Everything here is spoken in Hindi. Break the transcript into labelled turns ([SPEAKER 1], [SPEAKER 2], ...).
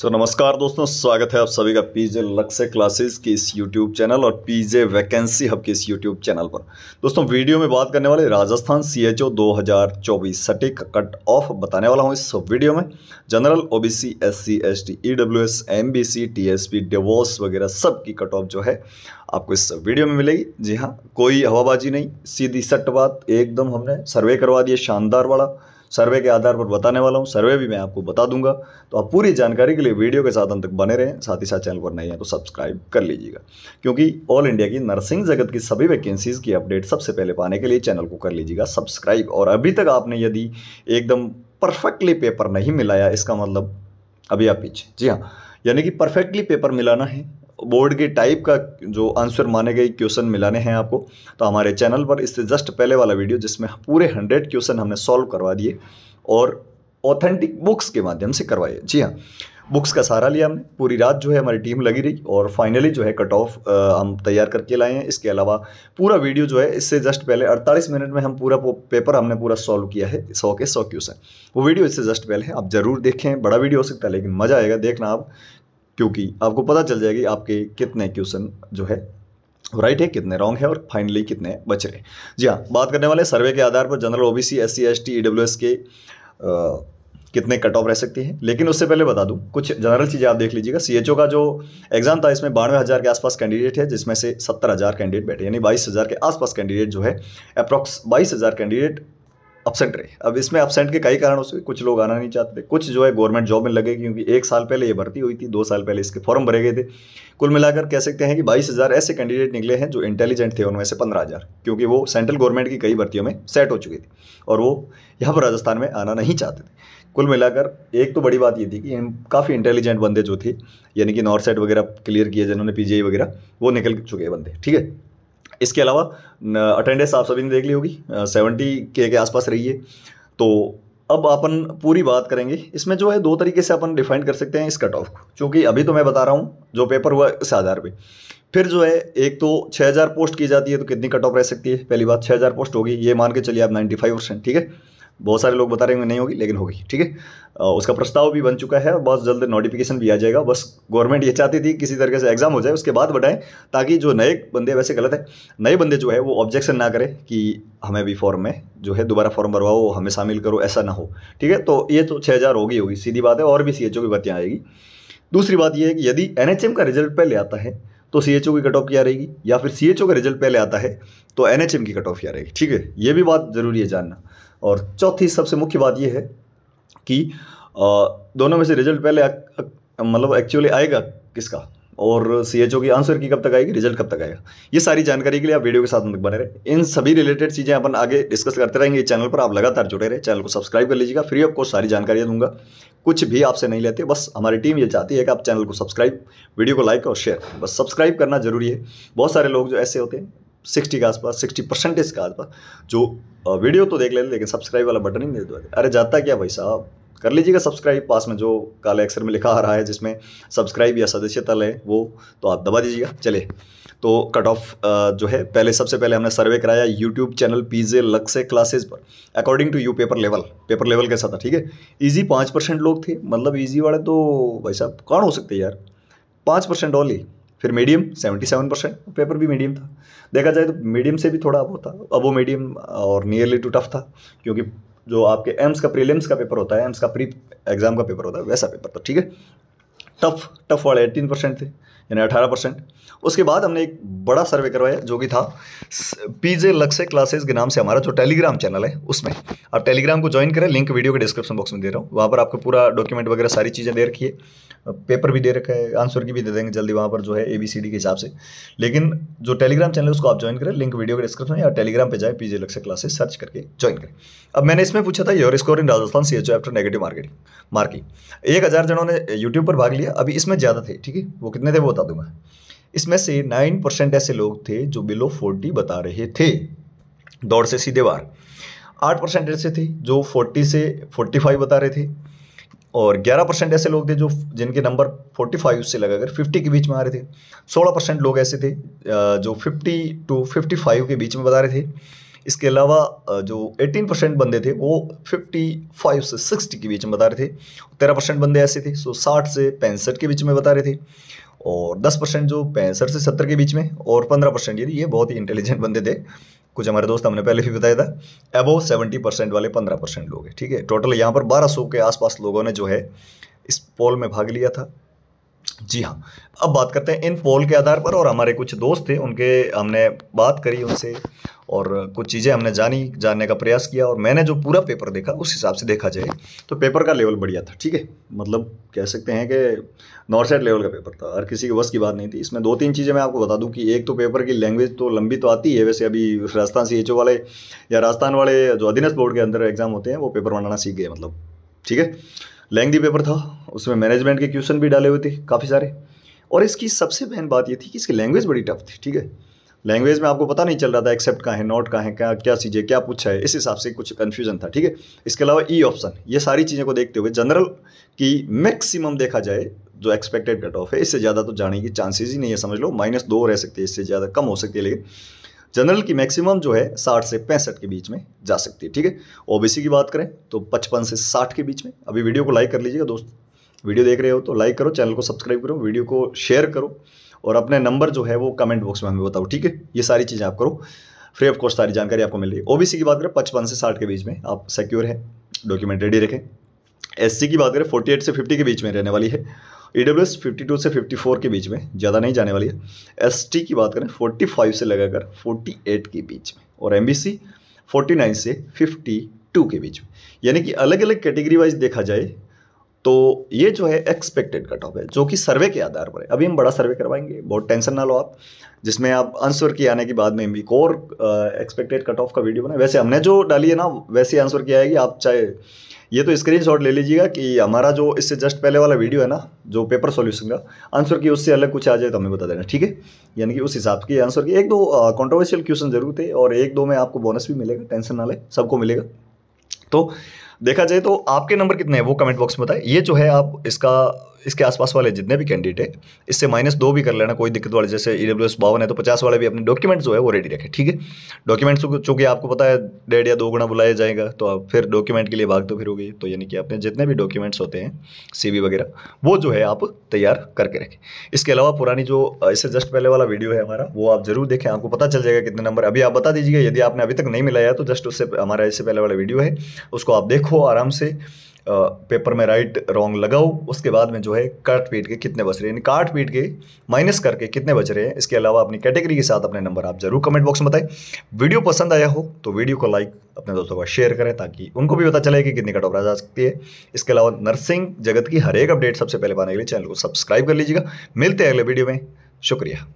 [SPEAKER 1] सो so, नमस्कार दोस्तों स्वागत है आप सभी का पीजे लक्ष्य क्लासेस की इस यूट्यूब चैनल और पीजे वैकेंसी हब के इस यूट्यूब चैनल पर दोस्तों वीडियो में बात करने वाले राजस्थान सीएचओ 2024 सटीक कट ऑफ बताने वाला हूं इस वीडियो में general OBC SC ST EWS MBC TSP divorce वगैरह सब की कट ऑफ जो है आपको इस वीडियो में मिलेगी जी हाँ कोई हवाबाजी नहीं सीधी सट बात एकदम हमने सर्वे करवा दिए शानदार वाला सर्वे के आधार पर बताने वाला हूँ सर्वे भी मैं आपको बता दूंगा तो आप पूरी जानकारी के लिए वीडियो के साथ अंत तक बने रहें साथ ही साथ चैनल पर नहीं है तो सब्सक्राइब कर लीजिएगा क्योंकि ऑल इंडिया की नर्सिंग जगत की सभी वैकेंसीज़ की अपडेट सबसे पहले पाने के लिए चैनल को कर लीजिएगा सब्सक्राइब और अभी तक आपने यदि एकदम परफेक्टली पेपर नहीं मिलाया इसका मतलब अभी आप पीछे जी हाँ यानी कि परफेक्टली पेपर मिलाना है बोर्ड के टाइप का जो आंसर माने गए क्वेश्चन मिलाने हैं आपको तो हमारे चैनल पर इससे जस्ट पहले वाला वीडियो जिसमें पूरे हंड्रेड क्वेश्चन हमने सॉल्व करवा दिए और ऑथेंटिक बुक्स के माध्यम से करवाइए जी हाँ बुक्स का सहारा लिया हमने पूरी रात जो है हमारी टीम लगी रही और फाइनली जो है कट ऑफ हम तैयार करके लाए हैं इसके अलावा पूरा वीडियो जो है इससे जस्ट पहले 48 मिनट में हम पूरा पेपर हमने पूरा सॉल्व किया है सौ के सौ क्वेश्चन वो वीडियो इससे जस्ट पहले आप ज़रूर देखें बड़ा वीडियो हो सकता है लेकिन मज़ा आएगा देखना आप क्योंकि आपको पता चल जाएगी आपके कितने क्वेश्चन जो है राइट right है कितने रॉन्ग है और फाइनली कितने बच रहे जी हाँ बात करने वाले सर्वे के आधार पर general OBC SC ST EWS के आ, कितने कट ऑफ रह सकती है लेकिन उससे पहले बता दूं कुछ जनरल चीज़ें आप देख लीजिएगा सीएचओ का जो एग्ज़ाम था इसमें बानवे हज़ार के आसपास कैंडिडेट है जिसमें से सत्तर हज़ार कैंडिडेट बैठे यानी बाईस हज़ार के आसपास कैंडिडेट जो है अप्रॉक्स बाईस हज़ार कैंडिडेट अपसेंट रहे अब इसमें अपसेंट के कई कारणों से कुछ लोग आना नहीं चाहते कुछ जो है गवर्नमेंट जॉब में लगे क्योंकि एक साल पहले ये भर्ती हुई थी दो साल पहले इसके फॉर्म भरे गए थे कुल मिलाकर कह सकते हैं कि बाईस हज़ार ऐसे कैंडिडेट निकले हैं जो इंटेलिजेंट थे उनमें से पंद्रह हज़ार क्योंकि वो सेंट्रल गवर्नमेंट की कई भर्तियों में सेट हो चुकी थी और वो यहाँ पर राजस्थान में आना नहीं चाहते थे कुल मिलाकर एक तो बड़ी बात ये थी कि काफ़ी इंटेलिजेंट बंदे जो थे यानी कि नॉर्थ साइड वगैरह क्लियर किए जिन्होंने पी वगैरह वो निकल चुके बंदे ठीक है इसके अलावा अटेंडेंस आप सभी ने देख ली होगी सेवेंटी के के आसपास रही है तो अब अपन पूरी बात करेंगे इसमें जो है दो तरीके से अपन डिफाइन कर सकते हैं इस कट ऑफ को क्योंकि अभी तो मैं बता रहा हूँ जो पेपर हुआ इस आधार पर फिर जो है एक तो 6000 पोस्ट की जाती है तो कितनी कट ऑफ रह सकती है पहली बात 6000 पोस्ट होगी ये मान के चलिए आप 95 परसेंट ठीक है बहुत सारे लोग बता रहे होंगे नहीं होगी लेकिन होगी ठीक है उसका प्रस्ताव भी बन चुका है और बहुत जल्द नोटिफिकेशन भी आ जाएगा बस गवर्नमेंट ये चाहती थी किसी तरीके से एग्जाम हो जाए उसके बाद बताएं ताकि जो नए बंदे वैसे गलत है नए बंदे जो है वो ऑब्जेक्शन ना करें कि हमें भी फॉर्म में जो है दोबारा फॉर्म भरवाओ हमें शामिल करो ऐसा ना हो ठीक है तो ये तो छः हज़ार होगी होगी सीधी बात है और भी सी एच ओ की बातें आएगी दूसरी बात यह है कि यदि एन एच एम का रिजल्ट पहले आता है तो सी एच ओ की कट ऑफ क्या रहेगी या फिर सी एच ओ का रिजल्ट पहले आता है तो एन एच एम की कट ऑफ क्या रहेगी ठीक है ये भी बात ज़रूरी है जानना और चौथी सबसे मुख्य बात यह है कि दोनों में से रिजल्ट पहले मतलब एक्चुअली आएगा किसका और सी एच ओ की आंसर की कब तक आएगी रिजल्ट कब तक आएगा ये सारी जानकारी के लिए आप वीडियो के साथ मतलब बने रहे इन सभी रिलेटेड चीज़ें अपन आगे डिस्कस करते रहेंगे चैनल पर आप लगातार जुड़े रहे चैनल को सब्सक्राइब कर लीजिएगा फ्री ऑफ कॉस्ट सारी जानकारियाँ दूंगा कुछ भी आपसे नहीं लेते बस हमारी टीम ये चाहती है कि आप चैनल को सब्सक्राइब वीडियो को लाइक और शेयर बस सब्सक्राइब करना जरूरी है बहुत सारे लोग जो ऐसे होते हैं सिक्सटी के आसपास सिक्सटी परसेंटेज के आसपास जो वीडियो तो देख लेते लेकिन सब्सक्राइब वाला बटन ही नहीं दे अरे जाता क्या भाई साहब कर लीजिएगा सब्सक्राइब पास में जो काले अक्षर में लिखा आ रहा है जिसमें सब्सक्राइब या सदस्यता है वो तो आप दबा दीजिएगा चले तो कट ऑफ जो है पहले सबसे पहले हमने सर्वे कराया यूट्यूब चैनल पीजे लक्से क्लासेस पर according to you paper level paper level कैसा था ठीक है ईजी पाँच परसेंट लोग थे मतलब ईजी वाले तो भाई साहब कौन हो सकते यार पाँच परसेंट ऑली फिर मीडियम 77 परसेंट पेपर भी मीडियम था देखा जाए तो मीडियम से भी थोड़ा अब होता अब वो मीडियम और नियरली टू टफ था क्योंकि जो आपके एम्स का प्रीलिम्स का पेपर होता है एम्स का प्री एग्ज़ाम का पेपर होता है वैसा पेपर था ठीक है टफ टफ वाले एटीन परसेंट थे यानी अठारह परसेंट उसके बाद हमने एक बड़ा सर्वे करवाया जो कि था पीजे लक्ष्य क्लासेस के नाम से हमारा जो टेलीग्राम चैनल है उसमें आप टेलीग्राम को ज्वाइन करें लिंक वीडियो के डिस्क्रिप्शन बॉक्स में दे रहा हूँ वहाँ पर आपको पूरा डॉक्यूमेंट वगैरह सारी चीज़ें दे रखी है पेपर भी दे रखा है आंसर की भी दे देंगे जल्दी वहाँ पर जो है ए बी सी डी के हिसाब से लेकिन जो टेलीग्राम चैनल है उसको आप ज्वाइन करें लिंक वीडियो के डिस्क्रिप्शन या टेलीग्राम पर जाए पीजे लक्ष्य क्लासेस सर्च करके ज्वाइन करें अब मैंने इसमें पूछा था your score in Rajasthan C H O after negative marketing marking एक हज़ार जनों ने यूट्यूब पर भाग लिया है अभी इसमें ज़्यादा थे ठीक है वो कितने थे वो बता दूंगा इसमें से नाइन परसेंट ऐसे लोग थे जो बिलो फोर्टी बता रहे थे दौड़ से सीधे बार आठ परसेंट ऐसे थे जो फोर्टी से फोर्टी फाइव बता रहे थे और ग्यारह परसेंट ऐसे लोग थे जो जिनके नंबर फोर्टी फाइव से लगाकर फिफ्टी के बीच में आ रहे थे सोलह परसेंट लोग ऐसे थे जो फिफ्टी टू फिफ्टी फाइव के बीच में बता रहे थे इसके अलावा जो 18 परसेंट बंदे थे वो 55 से 60 के बीच में बता रहे थे 13 परसेंट बंदे ऐसे थे सो 60 से पैंसठ के बीच में बता रहे थे और 10 परसेंट जो पैंसठ से 70 के बीच में और 15 परसेंट यदि ये बहुत ही इंटेलिजेंट बंदे थे कुछ हमारे दोस्त हमने पहले भी बताया था एबो सेवेंटी परसेंट वाले पंद्रह परसेंट लोग हैं ठीक है टोटल यहाँ पर बारह सौ के आसपास लोगों ने जो है इस पोल में भाग लिया था जी हाँ अब बात करते हैं इन पोल के आधार पर और हमारे कुछ दोस्त थे उनके हमने बात करी उनसे और कुछ चीज़ें हमने जानी जानने का प्रयास किया और मैंने जो पूरा पेपर देखा उस हिसाब से देखा जाए तो पेपर का लेवल बढ़िया था ठीक है मतलब कह सकते हैं कि नॉर्थ साइड लेवल का पेपर था हर किसी के बस की बात नहीं थी इसमें दो तीन चीज़ें मैं आपको बता दूं कि एक तो पेपर की लैंग्वेज तो लंबी तो आती है वैसे अभी राजस्थान सी एच वाले या राजस्थान वाले जो अधीनस्थ बोर्ड के अंदर एग्ज़ाम होते हैं वो पेपर बनाना सीख गए मतलब ठीक है लेंदी पेपर था उसमें मैनेजमेंट के क्वेश्चन भी डाले हुए थे काफ़ी सारे और इसकी सबसे मेन बात ये थी कि इसकी लैंग्वेज बड़ी टफ थी ठीक है लैंग्वेज में आपको पता नहीं चल रहा था एक्सेप्ट कहाँ है नॉट कहाँ है क्या क्या चीज़ें क्या पूछा है इस हिसाब से कुछ कन्फ्यूजन था ठीक है इसके अलावा ई e ऑप्शन ये सारी चीज़ें को देखते हुए जनरल की मैक्सिमम देखा जाए जो एक्सपेक्टेड कट ऑफ है इससे ज़्यादा तो जाने की चांसेज ही नहीं है समझ लो माइनस दो रह सकती है इससे ज़्यादा कम हो सकती है लेकिन जनरल की मैक्सिमम जो है साठ से पैंसठ के बीच में जा सकती है ठीक है ओबीसी की बात करें तो पचपन से साठ के बीच में अभी वीडियो को लाइक कर लीजिएगा दोस्त वीडियो देख रहे हो तो लाइक करो चैनल को सब्सक्राइब करो वीडियो को शेयर करो और अपने नंबर जो है वो कमेंट बॉक्स में हमें बताओ ठीक है ये सारी चीज़ें आप करो फ्री ऑफ कॉस्ट सारी जानकारी आपको मिल रही है ओबीसी की बात करें पचपन से साठ के बीच में आप सिक्योर हैं डॉक्यूमेंट रेडी रखें एस की बात करें फोर्टी एट से फिफ्टी के बीच में रहने वाली है E W S fifty two से फिफ्टी फोर के बीच में ज़्यादा नहीं जाने वाली है एस की बात करें फोर्टी फाइव से लगाकर फोर्टी एट के बीच में और M B C forty nine से फिफ्टी टू के बीच में यानी कि अलग अलग कैटेगरी वाइज देखा जाए तो ये जो है एक्सपेक्टेड कट ऑफ है जो कि सर्वे के आधार पर है अभी हम बड़ा सर्वे करवाएंगे बहुत टेंशन ना लो आप जिसमें आप आंसर की आने के बाद में भी कोर एक्सपेक्टेड कट ऑफ का वीडियो बनाए वैसे हमने जो डाली है ना वैसे आंसर किया है कि आप चाहे ये तो शॉट ले लीजिएगा कि हमारा जो इससे जस्ट पहले वाला वीडियो है ना जो पेपर सोल्यूशन का आंसर की उससे अलग कुछ आ जाए तो हमें बता देना ठीक है यानी कि उस हिसाब की आंसर की एक दो कॉन्ट्रोवर्शियल क्वेश्चन जरूर थे और एक दो में आपको बोनस भी मिलेगा टेंशन ना ले सबको मिलेगा तो देखा जाए तो आपके नंबर कितने हैं वो कमेंट बॉक्स में बताएं ये जो है आप इसका इसके आसपास वाले जितने भी कैंडिडेट इससे माइनस दो भी कर लेना कोई दिक्कत वाले जैसे ई डब्ल्यू एस बावन है तो पचास वाले भी अपने डॉक्यूमेंट जो है वो रेडी रखें ठीक है डॉक्यूमेंट्स चूँकि आपको पता है डेढ़ या दो गुना बुलाया जाएगा तो आप फिर डॉक्यूमेंट के लिए भाग तो फिर होगी तो यानी कि अपने जितने भी डॉक्यूमेंट्स होते हैं सी वगैरह वो जो है आप तैयार करके रखें इसके अलावा पुरानी जो इससे जस्ट पहले वाला वीडियो है हमारा वो आप जरूर देखें आपको पता चल जाएगा कितने नंबर अभी आप बता दीजिएगा यदि आपने अभी तक नहीं मिलाया तो जस्ट उससे हमारा इससे पहले वाला वीडियो है उसको आप देखो आराम से पेपर में राइट रॉन्ग लगाओ उसके बाद में जो है काट पीट के कितने बच रहे हैं काट पीट के माइनस करके कितने बच रहे हैं इसके अलावा अपनी कैटेगरी के साथ अपने नंबर आप जरूर कमेंट बॉक्स में बताएं वीडियो पसंद आया हो तो वीडियो को लाइक अपने दोस्तों का शेयर करें ताकि उनको भी पता चले कि कितनी कट ऑफ जा सकती है इसके अलावा नर्सिंग जगत की हर एक अपडेट सबसे पहले पाने के लिए चैनल को सब्सक्राइब कर लीजिएगा मिलते हैं अगले वीडियो में शुक्रिया